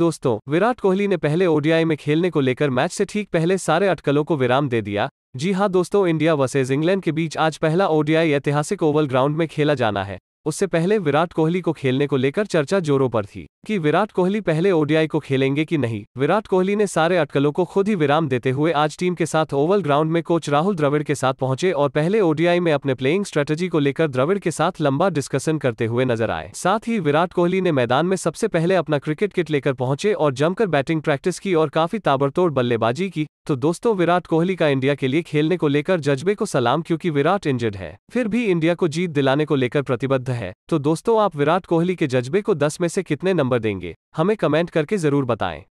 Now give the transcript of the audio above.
दोस्तों विराट कोहली ने पहले ओडीआई में खेलने को लेकर मैच से ठीक पहले सारे अटकलों को विराम दे दिया जी हां दोस्तों इंडिया वर्सेज इंग्लैंड के बीच आज पहला ओडीआई ऐतिहासिक ओवल ग्राउंड में खेला जाना है उससे पहले विराट कोहली को खेलने को लेकर चर्चा जोरों पर थी कि विराट कोहली पहले ओडीआई को खेलेंगे कि नहीं विराट कोहली ने सारे अटकलों को खुद ही विराम देते हुए आज टीम के साथ ओवल ग्राउंड में कोच राहुल द्रविड़ के साथ पहुंचे और पहले ओडीआई में अपने प्लेइंग स्ट्रेटेजी को लेकर द्रविड़ के साथ लंबा डिस्कशन करते हुए नजर आए साथ ही विराट कोहली ने मैदान में सबसे पहले अपना क्रिकेट किट लेकर पहुंचे और जमकर बैटिंग प्रैक्टिस की और काफी ताबड़तोड़ बल्लेबाजी की तो दोस्तों विराट कोहली का इंडिया के लिए खेलने को लेकर जज्बे को सलाम क्योंकि विराट इंजर्ड है फिर भी इंडिया को जीत दिलाने को लेकर प्रतिबद्ध है तो दोस्तों आप विराट कोहली के जज्बे को 10 में से कितने नंबर देंगे हमें कमेंट करके जरूर बताएं